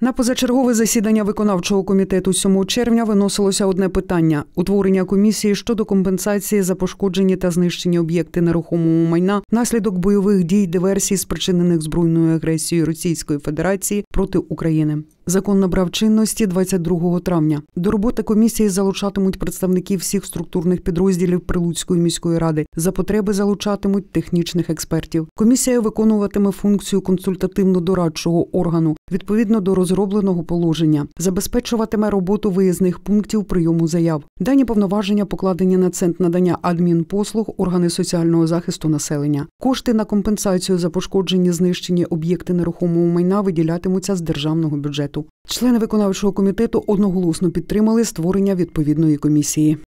На позачергове засідання виконавчого комітету 7 червня виносилося одне питання: утворення комісії щодо компенсації за пошкоджені та знищені об'єкти нерухомого майна внаслідок бойових дій диверсій, спричинених збройною агресією Російської Федерації проти України. Закон набрав чинності 22 травня. До роботи комісії залучатимуть представників всіх структурних підрозділів Прилуцької міської ради. За потреби залучатимуть технічних експертів. Комісія виконуватиме функцію консультативно-дорадчого органу відповідно до розробленого положення, забезпечуватиме роботу виїзних пунктів прийому заяв. Дані повноваження покладені на центр надання адмінпослуг, органи соціального захисту населення. Кошти на компенсацію за пошкоджені знищені об'єкти нерухомого майна виділятимуться з державного бюджету комітету. Члени виконавчого комітету одноголосно підтримали створення відповідної комісії.